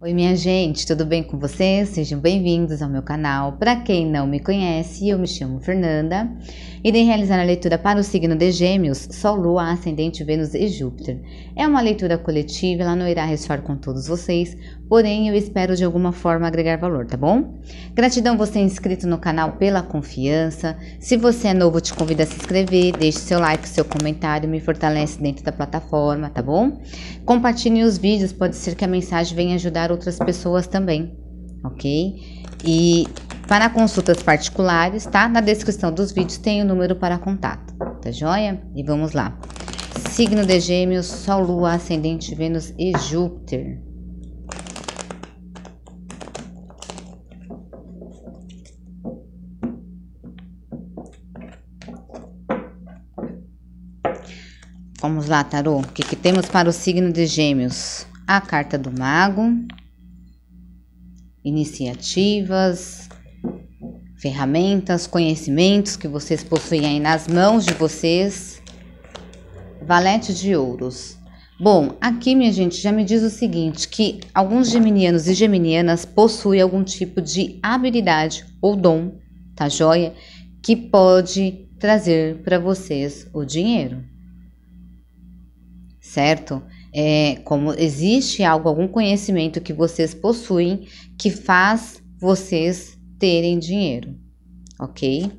Oi, minha gente, tudo bem com vocês? Sejam bem-vindos ao meu canal. Para quem não me conhece, eu me chamo Fernanda. Irei realizar a leitura para o signo de Gêmeos, Sol, Lua, Ascendente, Vênus e Júpiter. É uma leitura coletiva, ela não irá ressoar com todos vocês, porém eu espero de alguma forma agregar valor, tá bom? Gratidão você é inscrito no canal pela confiança. Se você é novo, te convido a se inscrever, deixe seu like, seu comentário, me fortalece dentro da plataforma, tá bom? Compartilhe os vídeos, pode ser que a mensagem venha ajudar ajudar outras pessoas também, ok? E para consultas particulares, tá? Na descrição dos vídeos tem o número para contato, tá joia? E vamos lá. Signo de Gêmeos, Sol, Lua, Ascendente, Vênus e Júpiter. Vamos lá, Tarô. O que, que temos para o signo de Gêmeos? A carta do Mago iniciativas, ferramentas, conhecimentos que vocês possuem aí nas mãos de vocês. Valete de ouros. Bom, aqui, minha gente, já me diz o seguinte, que alguns geminianos e geminianas possuem algum tipo de habilidade ou dom, tá joia? Que pode trazer para vocês o dinheiro. Certo? é, como existe algo, algum conhecimento que vocês possuem que faz vocês terem dinheiro, ok?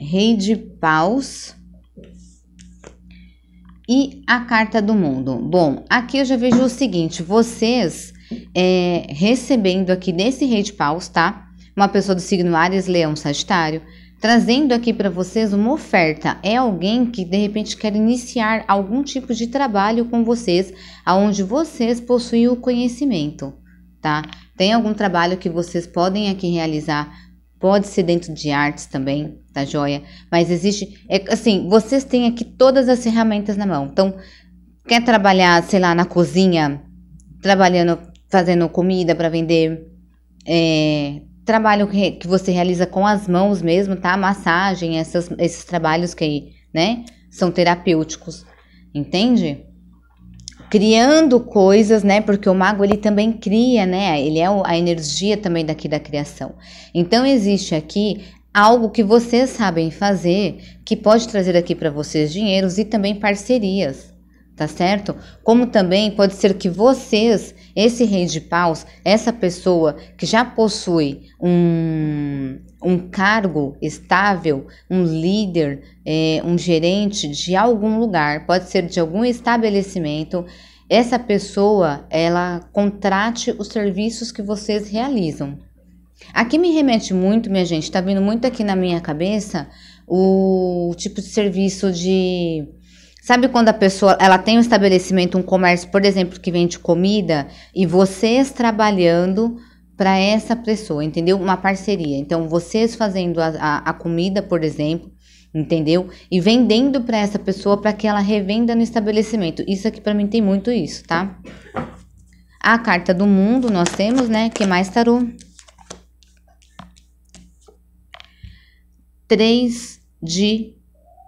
Rei de Paus e a Carta do Mundo. Bom, aqui eu já vejo o seguinte: vocês é, recebendo aqui nesse Rei de Paus, tá? Uma pessoa do signo Ares, Leão, Sagitário trazendo aqui para vocês uma oferta. É alguém que de repente quer iniciar algum tipo de trabalho com vocês, aonde vocês possuem o conhecimento, tá? Tem algum trabalho que vocês podem aqui realizar? Pode ser dentro de artes também, tá joia? Mas existe, é, assim, vocês têm aqui todas as ferramentas na mão. Então, quer trabalhar, sei lá, na cozinha, trabalhando, fazendo comida para vender, é, trabalho que, que você realiza com as mãos mesmo, tá? Massagem, essas, esses trabalhos que, aí, né, são terapêuticos, entende? Criando coisas, né? Porque o mago ele também cria, né? Ele é a energia também daqui da criação. Então existe aqui algo que vocês sabem fazer que pode trazer aqui para vocês dinheiros e também parcerias tá certo? Como também pode ser que vocês, esse rei de paus, essa pessoa que já possui um, um cargo estável, um líder, é, um gerente de algum lugar, pode ser de algum estabelecimento, essa pessoa ela contrate os serviços que vocês realizam. Aqui me remete muito, minha gente, tá vindo muito aqui na minha cabeça o tipo de serviço de Sabe quando a pessoa ela tem um estabelecimento, um comércio, por exemplo, que vende comida e vocês trabalhando para essa pessoa, entendeu? Uma parceria. Então, vocês fazendo a, a, a comida, por exemplo, entendeu? E vendendo para essa pessoa para que ela revenda no estabelecimento. Isso aqui para mim tem muito isso, tá? A carta do mundo nós temos, né? Que mais tarô? Três de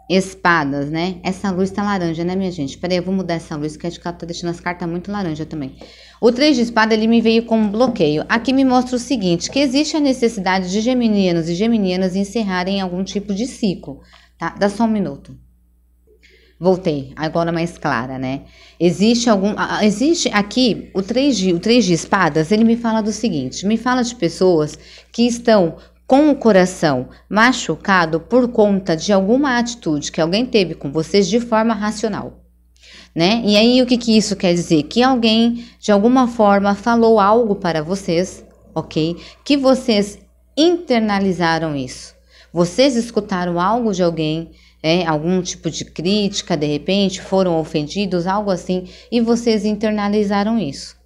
espadas, né? Essa luz tá laranja, né, minha gente? Peraí, eu vou mudar essa luz, que acho que ela tá deixando as cartas muito laranja também. O 3 de espada, ele me veio um bloqueio. Aqui me mostra o seguinte, que existe a necessidade de geminianos e geminianas encerrarem algum tipo de ciclo, tá? Dá só um minuto. Voltei, agora mais clara, né? Existe algum. Existe aqui o 3 de, o 3 de espadas, ele me fala do seguinte: me fala de pessoas que estão com o coração machucado por conta de alguma atitude que alguém teve com vocês de forma racional. Né? E aí o que, que isso quer dizer? Que alguém de alguma forma falou algo para vocês, ok? Que vocês internalizaram isso. Vocês escutaram algo de alguém, é, algum tipo de crítica, de repente foram ofendidos, algo assim, e vocês internalizaram isso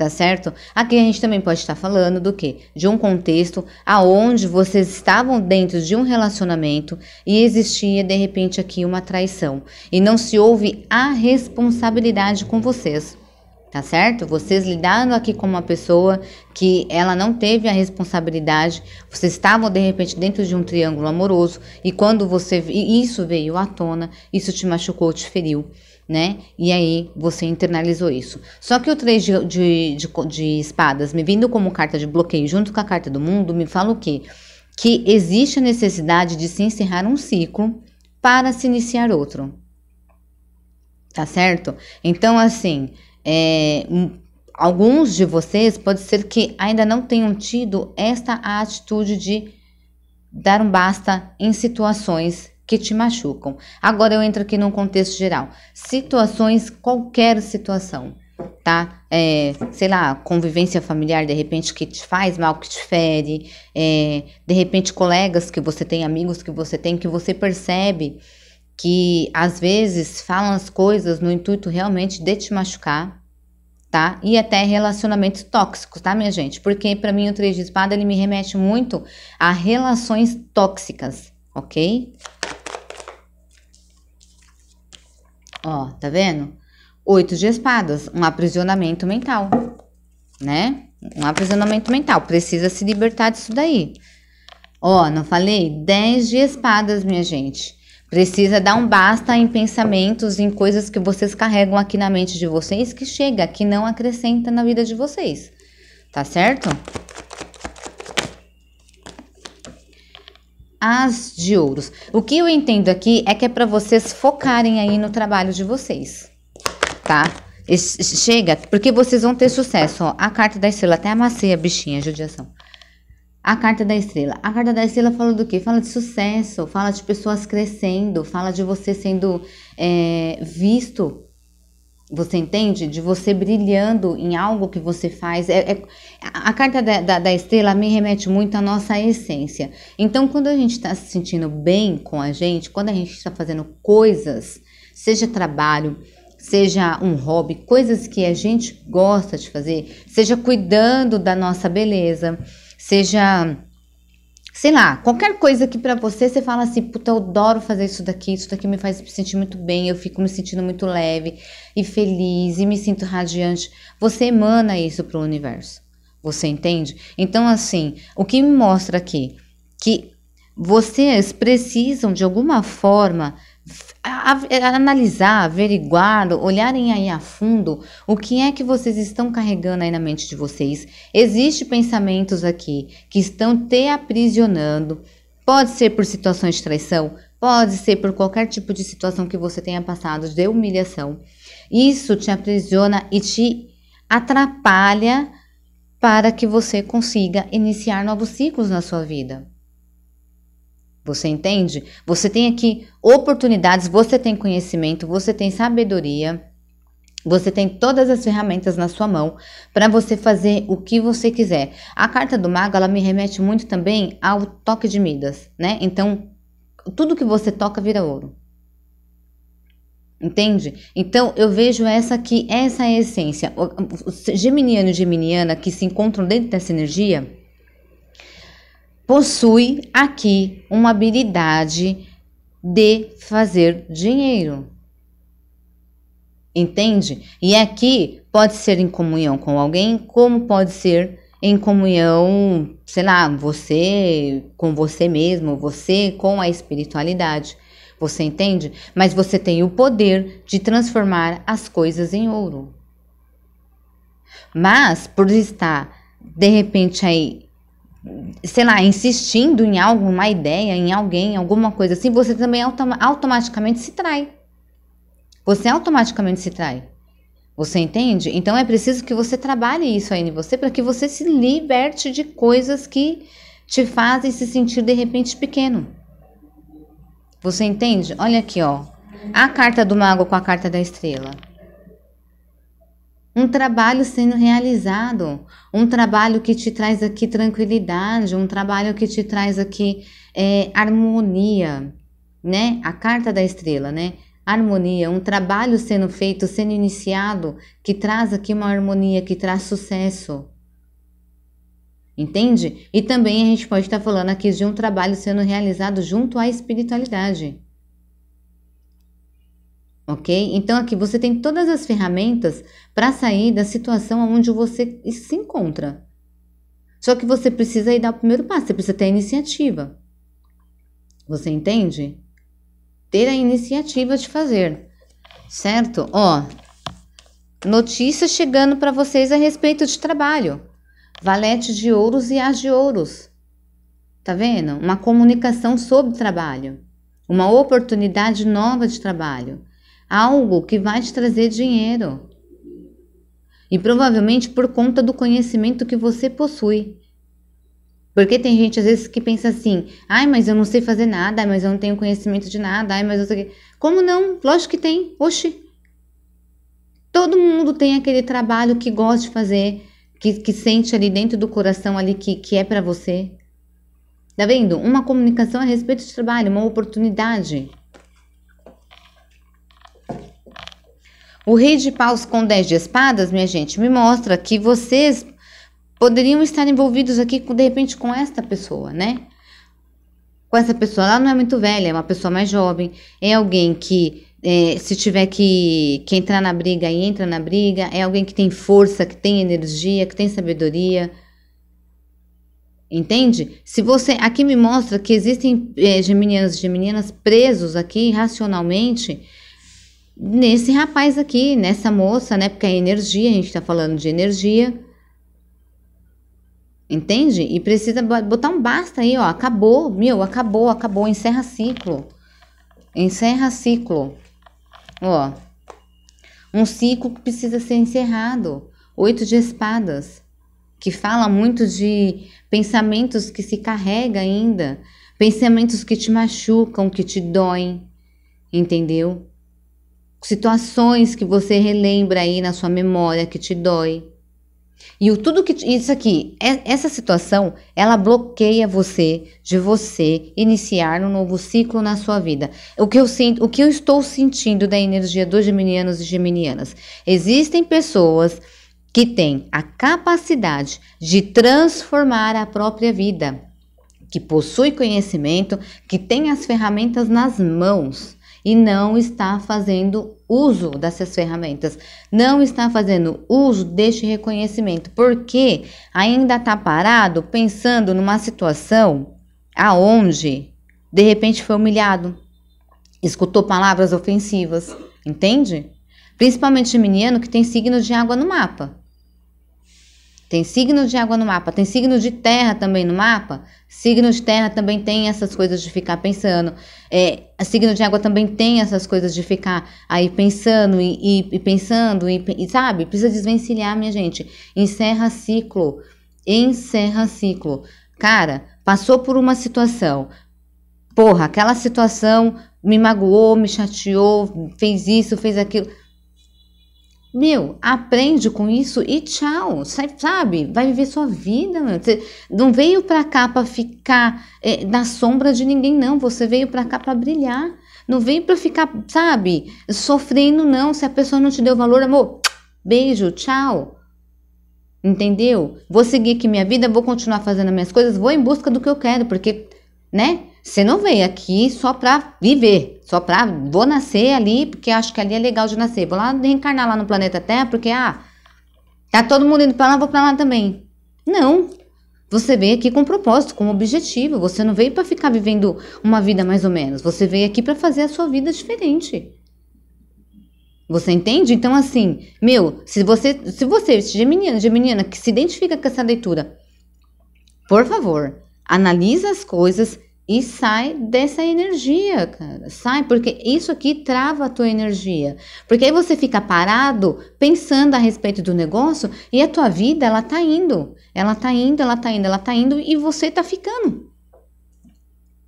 tá certo? Aqui a gente também pode estar falando do que? De um contexto aonde vocês estavam dentro de um relacionamento e existia de repente aqui uma traição e não se houve a responsabilidade com vocês tá certo? Vocês lidaram aqui com uma pessoa que ela não teve a responsabilidade, vocês estavam de repente dentro de um triângulo amoroso e quando você e isso veio à tona, isso te machucou, te feriu. Né? E aí você internalizou isso. Só que o 3 de, de, de, de espadas, me vindo como carta de bloqueio junto com a carta do mundo, me fala o quê? Que existe a necessidade de se encerrar um ciclo para se iniciar outro. Tá certo? Então, assim, é, alguns de vocês pode ser que ainda não tenham tido esta atitude de dar um basta em situações que te machucam. Agora eu entro aqui num contexto geral. Situações, qualquer situação, tá? É, sei lá, convivência familiar de repente que te faz mal, que te fere, é, de repente colegas que você tem, amigos que você tem, que você percebe que às vezes falam as coisas no intuito realmente de te machucar, tá? E até relacionamentos tóxicos, tá, minha gente? Porque para mim o três de espada ele me remete muito a relações tóxicas, ok? Ó, tá vendo? Oito de espadas, um aprisionamento mental, né? Um aprisionamento mental, precisa se libertar disso daí. Ó, não falei? Dez de espadas, minha gente Precisa dar um basta em pensamentos, em coisas que vocês carregam aqui na mente de vocês que chega, que não acrescenta na vida de vocês. Tá certo? As de ouros. O que eu entendo aqui é que é para vocês focarem aí no trabalho de vocês. Tá? Chega, porque vocês vão ter sucesso. Ó, a carta da estrela até amacia a bichinha, judiação. A carta da estrela. A carta da estrela fala do que Fala de sucesso, fala de pessoas crescendo, fala de você sendo é, visto. Você entende? De você brilhando em algo que você faz. É, é, a carta da, da, da, estrela me remete muito à nossa essência. Então, quando a gente está se sentindo bem com a gente, quando a gente está fazendo coisas, seja trabalho, seja um hobby, coisas que a gente gosta de fazer, seja cuidando da nossa beleza seja, sei lá, qualquer coisa que para você você fala assim, puta, eu adoro fazer isso daqui, isso daqui me faz me sentir muito bem, eu fico me sentindo muito leve e feliz e me sinto radiante. Você emana isso pro universo. Você entende? Então, assim, o que me mostra aqui que vocês precisam de alguma forma a, a, analisar, averiguar, olharem aí a fundo o que é que vocês estão carregando aí na mente de vocês. Existem pensamentos aqui que estão te aprisionando. Pode ser por situações de traição, pode ser por qualquer tipo de situação que você tenha passado de humilhação. Isso te aprisiona e te atrapalha para que você consiga iniciar novos ciclos na sua vida. Você entende? Você tem aqui oportunidades, você tem conhecimento, você tem sabedoria, você tem todas as ferramentas na sua mão para você fazer o que você quiser. A carta do mago, ela me remete muito também ao toque de Midas, né? Então, tudo que você toca vira ouro. Entende? Então eu vejo essa aqui, essa é a essência. Os geminiano e geminiana que se encontram dentro dessa energia, possui aqui uma habilidade de fazer dinheiro. Entende? E aqui pode ser em comunhão com alguém, como pode ser em comunhão, sei lá, você com você mesmo, você com a espiritualidade. Você entende? Mas você tem o poder de transformar as coisas em ouro. Mas por estar de repente aí sei lá, insistindo em algo, uma ideia, em alguém, alguma coisa assim, você também autom automaticamente se trai. Você automaticamente se trai. Você entende? Então é preciso que você trabalhe isso aí em você para que você se liberte de coisas que te fazem se sentir de repente pequeno. Você entende? Olha aqui, ó. A carta do mago com a carta da estrela um trabalho sendo realizado, um trabalho que te traz aqui tranquilidade, um trabalho que te traz aqui é, harmonia, né? A carta da estrela, né? Harmonia, um trabalho sendo feito, sendo iniciado, que traz aqui uma harmonia, que traz sucesso. Entende? E também a gente pode estar falando aqui de um trabalho sendo realizado junto à espiritualidade ok? Então aqui você tem todas as ferramentas para sair da situação onde você se encontra. Só que você precisa ir dar o primeiro passo, você precisa ter a iniciativa. Você entende? Ter a iniciativa de fazer, certo? Ó, notícias chegando para vocês a respeito de trabalho. Valete de ouros e as de ouros. Tá vendo? Uma comunicação sobre trabalho, uma oportunidade nova de trabalho algo que vai te trazer dinheiro. E provavelmente por conta do conhecimento que você possui. Porque tem gente às vezes que pensa assim: ai, mas eu não sei fazer nada, ai, mas eu não tenho conhecimento de nada, ai, mas eu sei. Como não? Lógico que tem. Oxi. Todo mundo tem aquele trabalho que gosta de fazer, que, que sente ali dentro do coração ali que, que é para você. Tá vendo? Uma comunicação a respeito de trabalho, uma oportunidade. O rei de paus com dez de espadas, minha gente, me mostra que vocês poderiam estar envolvidos aqui, de repente, com esta pessoa, né? Com essa pessoa, ela não é muito velha, é uma pessoa mais jovem, é alguém que é, se tiver que, que entrar na briga, entra na briga, é alguém que tem força, que tem energia, que tem sabedoria, Entende? Se você aqui me mostra que existem é, geminianos e geminianas presos aqui racionalmente nesse rapaz aqui, nessa moça, né? Porque é energia, a gente tá falando de energia. Entende? E precisa botar um basta aí, ó. Acabou, meu, acabou, acabou. Encerra ciclo. Encerra ciclo. Ó. Um ciclo que precisa ser encerrado. Oito de espadas. Que fala muito de pensamentos que se carrega ainda. Pensamentos que te machucam, que te doem. Entendeu? situações que você relembra aí na sua memória que te dói. E o tudo que isso aqui, é, essa situação, ela bloqueia você de você iniciar um novo ciclo na sua vida. O que eu sinto, o que eu estou sentindo da energia dos geminianos e geminianas. Existem pessoas que têm a capacidade de transformar a própria vida, que possui conhecimento, que tem as ferramentas nas mãos e não está fazendo uso dessas ferramentas, não está fazendo uso deste reconhecimento, porque ainda está parado pensando numa situação aonde de repente foi humilhado, escutou palavras ofensivas, entende? Principalmente menino que tem signo de água no mapa. Tem signo de água no mapa, tem signo de terra também no mapa. Signo de terra também tem essas coisas de ficar pensando. É, signo de água também tem essas coisas de ficar aí pensando e, e, e pensando e, e, sabe? Precisa desvencilhar, minha gente. Encerra ciclo. Encerra ciclo. Cara, passou por uma situação. Porra, aquela situação me magoou, me chateou, fez isso, fez aquilo meu, aprende com isso e tchau, sabe? Vai viver sua vida, meu. Você não veio pra cá pra ficar é, na sombra de ninguém, não. Você veio pra cá pra brilhar. Não veio pra ficar, sabe, sofrendo, não. Se a pessoa não te deu valor, amor, beijo, tchau. Entendeu? Vou seguir aqui minha vida, vou continuar fazendo minhas coisas, vou em busca do que eu quero, porque, né? Você não veio aqui só pra viver. Só pra. Vou nascer ali, porque acho que ali é legal de nascer. Vou lá reencarnar lá no planeta Terra, porque, ah, tá todo mundo indo pra lá, vou pra lá também. Não. Você veio aqui com um propósito, com um objetivo. Você não veio para ficar vivendo uma vida mais ou menos. Você veio aqui para fazer a sua vida diferente. Você entende? Então, assim, meu, se você, se você, geminiano, geminiana, que se identifica com essa leitura, por favor, analisa as coisas, e sai dessa energia, cara. Sai, porque isso aqui trava a tua energia. Porque aí você fica parado pensando a respeito do negócio e a tua vida, ela tá indo. Ela tá indo, ela tá indo, ela tá indo e você tá ficando.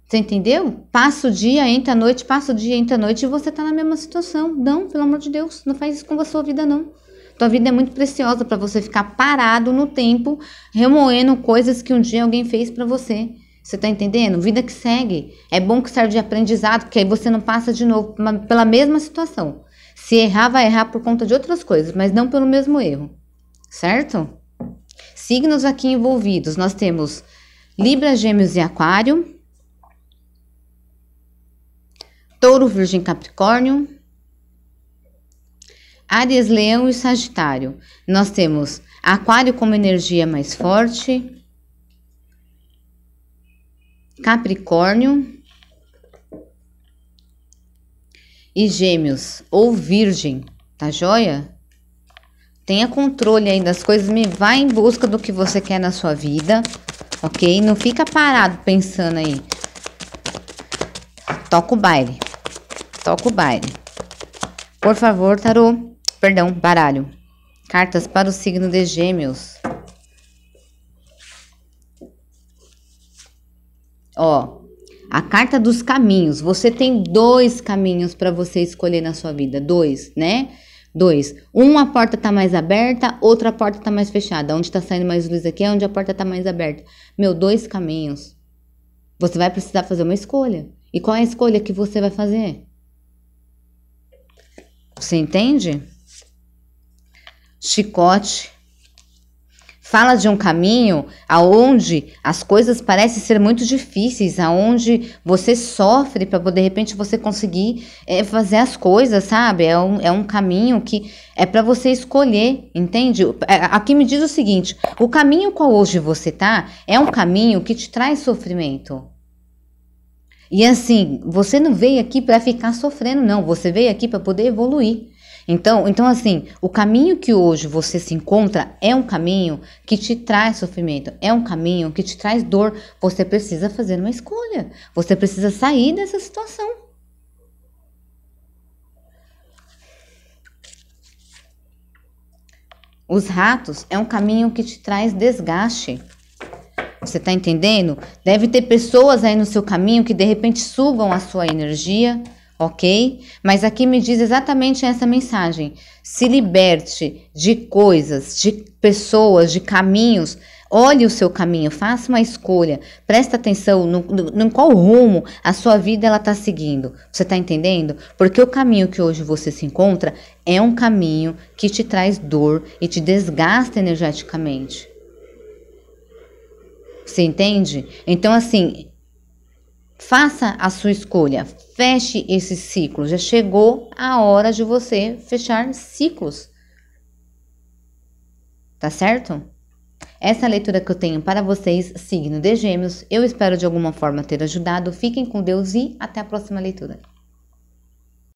Você entendeu? Passa o dia, entra a noite, passa o dia, entra a noite e você tá na mesma situação. Não, pelo amor de Deus, não faz isso com a sua vida, não. Tua vida é muito preciosa para você ficar parado no tempo, remoendo coisas que um dia alguém fez para você. Você está entendendo? Vida que segue. É bom que serve de aprendizado, porque aí você não passa de novo pela mesma situação. Se errar, vai errar por conta de outras coisas, mas não pelo mesmo erro. Certo? Signos aqui envolvidos: nós temos Libra, Gêmeos e Aquário, Touro, Virgem, Capricórnio, Áries, Leão e Sagitário. Nós temos Aquário como energia mais forte, Capricórnio e Gêmeos ou Virgem, tá joia? Tenha controle aí das coisas, me vá em busca do que você quer na sua vida, ok? Não fica parado pensando aí. Toca o baile. Toca o baile. Por favor, tarô. Perdão, baralho. Cartas para o signo de Gêmeos. Ó, a carta dos caminhos. Você tem dois caminhos para você escolher na sua vida. Dois, né? Dois. Uma porta tá mais aberta, outra porta tá mais fechada. Onde tá saindo mais luz aqui é onde a porta tá mais aberta. Meu, dois caminhos. Você vai precisar fazer uma escolha. E qual é a escolha que você vai fazer? Você entende? Chicote fala de um caminho aonde as coisas parecem ser muito difíceis, aonde você sofre para de repente você conseguir é, fazer as coisas, sabe? É um, é um caminho que é para você escolher, entende? É, aqui me diz o seguinte: o caminho qual hoje você tá é um caminho que te traz sofrimento. E assim, você não veio aqui para ficar sofrendo, não. Você veio aqui para poder evoluir. Então, então assim, o caminho que hoje você se encontra é um caminho que te traz sofrimento, é um caminho que te traz dor. Você precisa fazer uma escolha. Você precisa sair dessa situação. Os ratos é um caminho que te traz desgaste. Você tá entendendo? Deve ter pessoas aí no seu caminho que de repente sugam a sua energia ok? Mas aqui me diz exatamente essa mensagem: se liberte de coisas, de pessoas, de caminhos. Olhe o seu caminho, faça uma escolha, presta atenção no, no, no qual rumo a sua vida ela está seguindo. Você está entendendo? Porque o caminho que hoje você se encontra é um caminho que te traz dor e te desgasta energeticamente. Você entende? Então, assim, Faça a sua escolha, feche esse ciclo. Já chegou a hora de você fechar ciclos. Tá certo? Essa é a leitura que eu tenho para vocês, signo de Gêmeos. Eu espero de alguma forma ter ajudado. Fiquem com Deus e até a próxima leitura.